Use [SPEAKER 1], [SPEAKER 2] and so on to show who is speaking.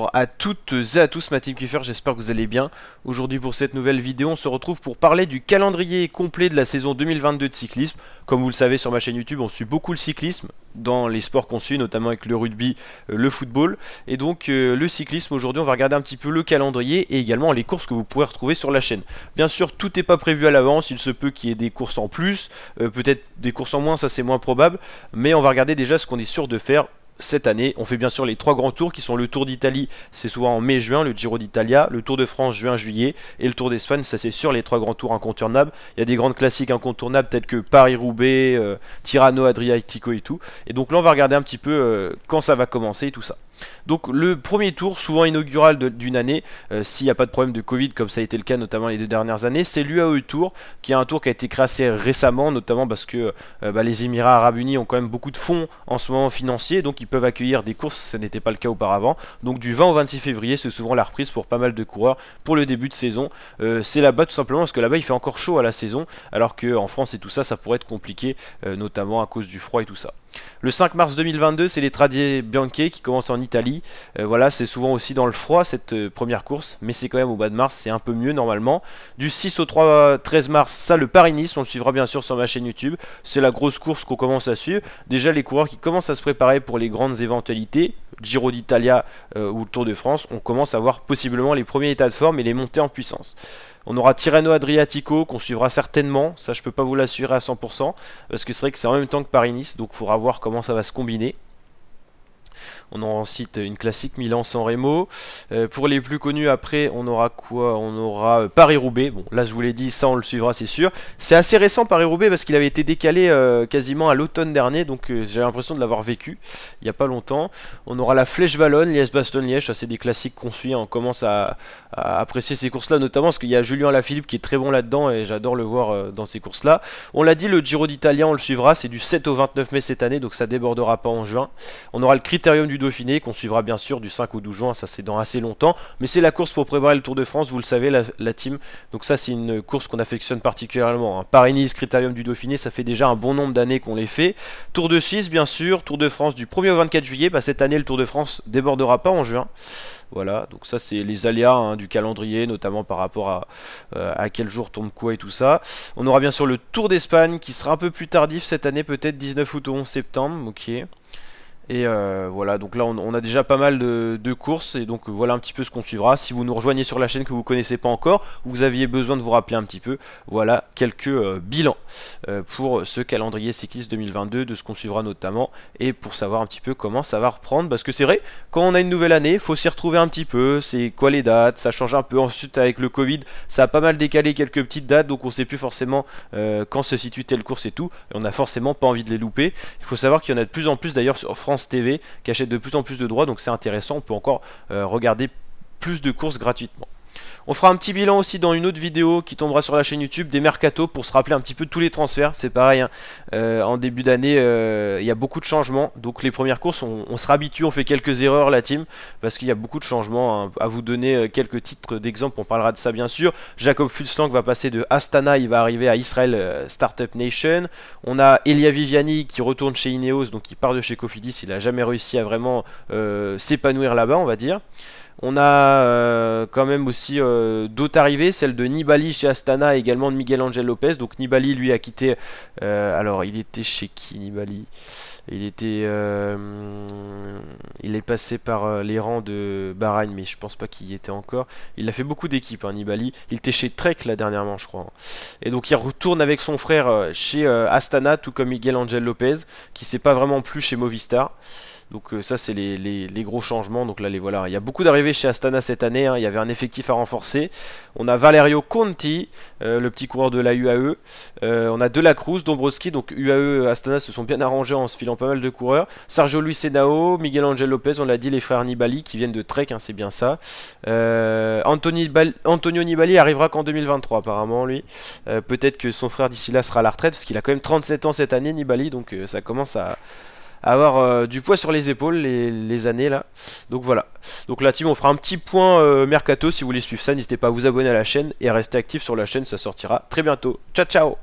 [SPEAKER 1] Bonjour à toutes et à tous, ma team j'espère que vous allez bien. Aujourd'hui pour cette nouvelle vidéo, on se retrouve pour parler du calendrier complet de la saison 2022 de cyclisme. Comme vous le savez sur ma chaîne YouTube, on suit beaucoup le cyclisme dans les sports qu'on suit, notamment avec le rugby, euh, le football. Et donc euh, le cyclisme, aujourd'hui on va regarder un petit peu le calendrier et également les courses que vous pourrez retrouver sur la chaîne. Bien sûr, tout n'est pas prévu à l'avance, il se peut qu'il y ait des courses en plus, euh, peut-être des courses en moins, ça c'est moins probable. Mais on va regarder déjà ce qu'on est sûr de faire cette année. On fait bien sûr les trois grands tours qui sont le Tour d'Italie, c'est souvent en mai-juin, le Giro d'Italia, le Tour de France juin-juillet et le Tour d'Espagne, ça c'est sûr les trois grands tours incontournables. Il y a des grandes classiques incontournables telles que Paris-Roubaix, euh, Tirano, Adriatico et tout. Et donc là on va regarder un petit peu euh, quand ça va commencer et tout ça. Donc le premier tour, souvent inaugural d'une année, euh, s'il n'y a pas de problème de Covid comme ça a été le cas notamment les deux dernières années, c'est l'UAE Tour, qui est un tour qui a été créé assez récemment, notamment parce que euh, bah, les Émirats Arabes Unis ont quand même beaucoup de fonds en ce moment financiers, donc ils peuvent accueillir des courses, ce n'était pas le cas auparavant. Donc du 20 au 26 février, c'est souvent la reprise pour pas mal de coureurs pour le début de saison. Euh, c'est là-bas tout simplement parce que là-bas il fait encore chaud à la saison, alors qu'en France et tout ça, ça pourrait être compliqué, notamment à cause du froid et tout ça. Le 5 mars 2022, c'est les tradiers Bianchi qui commencent en Italie. Euh, voilà, c'est souvent aussi dans le froid cette euh, première course, mais c'est quand même au bas de mars, c'est un peu mieux normalement. Du 6 au 3, 13 mars, ça le Paris-Nice, on le suivra bien sûr sur ma chaîne YouTube. C'est la grosse course qu'on commence à suivre. Déjà, les coureurs qui commencent à se préparer pour les grandes éventualités, Giro d'Italia euh, ou Tour de France, on commence à voir possiblement les premiers états de forme et les montées en puissance. On aura Tirano Adriatico qu'on suivra certainement, ça je peux pas vous l'assurer à 100%, parce que c'est vrai que c'est en même temps que Paris-Nice, donc il faudra voir comment ça va se combiner. On en ensuite une classique Milan-San Remo. Euh, pour les plus connus, après, on aura quoi On aura euh, Paris-Roubaix. Bon, là, je vous l'ai dit, ça, on le suivra, c'est sûr. C'est assez récent, Paris-Roubaix, parce qu'il avait été décalé euh, quasiment à l'automne dernier, donc j'ai l'impression de l'avoir vécu il n'y a pas longtemps. On aura la Flèche vallonne, liège Baston liège Ça, c'est des classiques qu'on suit. Hein. On commence à, apprécier ces courses-là, notamment parce qu'il y a Julien Lafilippe qui est très bon là-dedans et j'adore le voir dans ces courses-là. On l'a dit, le Giro d'Italien, on le suivra. C'est du 7 au 29 mai cette année, donc ça débordera pas en juin. On aura le critérium du Dauphiné qu'on suivra bien sûr du 5 au 12 juin, ça c'est dans assez longtemps. Mais c'est la course pour préparer le Tour de France, vous le savez, la, team. Donc ça c'est une course qu'on affectionne particulièrement. Hein. Paris-Nice, Critérium du Dauphiné, ça fait déjà un bon nombre d'années qu'on les fait. Tour de Suisse, bien sûr, Tour de France du 1er au 24 juillet. Bah, cette année le Tour de France débordera pas en juin. Voilà, donc ça c'est les aléas hein, du calendrier, notamment par rapport à, euh, à quel jour tombe quoi et tout ça. On aura bien sûr le Tour d'Espagne qui sera un peu plus tardif cette année, peut-être 19 août ou 11 septembre, ok. Et euh, voilà, donc là on, a déjà pas mal de, courses et donc euh, voilà un petit peu ce qu'on suivra. Si vous nous rejoignez sur la chaîne que vous connaissez pas encore, vous aviez besoin de vous rappeler un petit peu, voilà quelques euh, bilans pour ce calendrier cycliste 2022, de ce qu'on suivra notamment et pour savoir un petit peu comment ça va reprendre. Parce que c'est vrai, quand on a une nouvelle année, faut s'y retrouver un petit peu, c'est quoi les dates, ça change un peu. Ensuite avec le Covid, ça a pas mal décalé quelques petites dates, donc on sait plus forcément quand se situe telle course et tout. Et on a forcément pas envie de les louper. Il faut savoir qu'il y en a de plus en plus d'ailleurs sur France TV qui achète de plus en plus de droits, donc c'est intéressant, on peut encore euh, regarder plus de courses gratuitement. On fera un petit bilan aussi dans une autre vidéo qui tombera sur la chaîne YouTube des mercato pour se rappeler un petit peu tous les transferts. C'est pareil, hein. euh, en début d'année, euh, il y a beaucoup de changements. Donc les premières courses, on, se on fait quelques erreurs la team parce qu'il y a beaucoup de changements. Hein. À vous donner euh, quelques titres d'exemple, on parlera de ça bien sûr. Jacob Fulslang va passer de Astana, il va arriver à Israël Startup Nation. On a Elia Viviani qui retourne chez Ineos, donc il part de chez Cofidis, il n'a jamais réussi à vraiment s'épanouir là-bas, on va dire. On a euh, quand même aussi euh, d'autres arrivées, celle de Nibali chez Astana, et également de Miguel Angel Lopez. Donc Nibali, lui, a quitté. Euh, alors, il était chez qui Nibali Il était. il est passé par les rangs de Bahrain mais je pense pas qu'il y était encore. Il a fait beaucoup d'équipes, hein, Nibali. Il était chez Trek là dernièrement, je crois. Et donc, il retourne avec son frère chez Astana, tout comme Miguel Angel Lopez, qui s'est pas vraiment plus chez Movistar. Donc euh, ça c'est les, gros changements. Donc là les voilà. Il y a beaucoup d'arrivées chez Astana cette année. Hein. Il y avait un effectif à renforcer. On a Valerio Conti, euh, le petit coureur de la UAE. Euh, on a De La Cruz, Dombrowski. Donc UAE, Astana se sont bien arrangés en se filant pas mal de coureurs. Sergio Luis Senao, Miguel Angel Lopez. On l'a dit les frères Nibali qui viennent de Trek, hein, c'est bien ça. Antonio Nibali arrivera qu'en 2023 apparemment lui. Peut-être que son frère d'ici là sera à la retraite parce qu'il a quand même 37 ans cette année Nibali. Donc ça commence à avoir euh, du poids sur les épaules les, années là. Donc voilà. Donc là, team, on fera un petit point euh, mercato. Si vous voulez suivre ça, n'hésitez pas à vous abonner à la chaîne et à rester actif sur la chaîne. Ça sortira très bientôt. Ciao ciao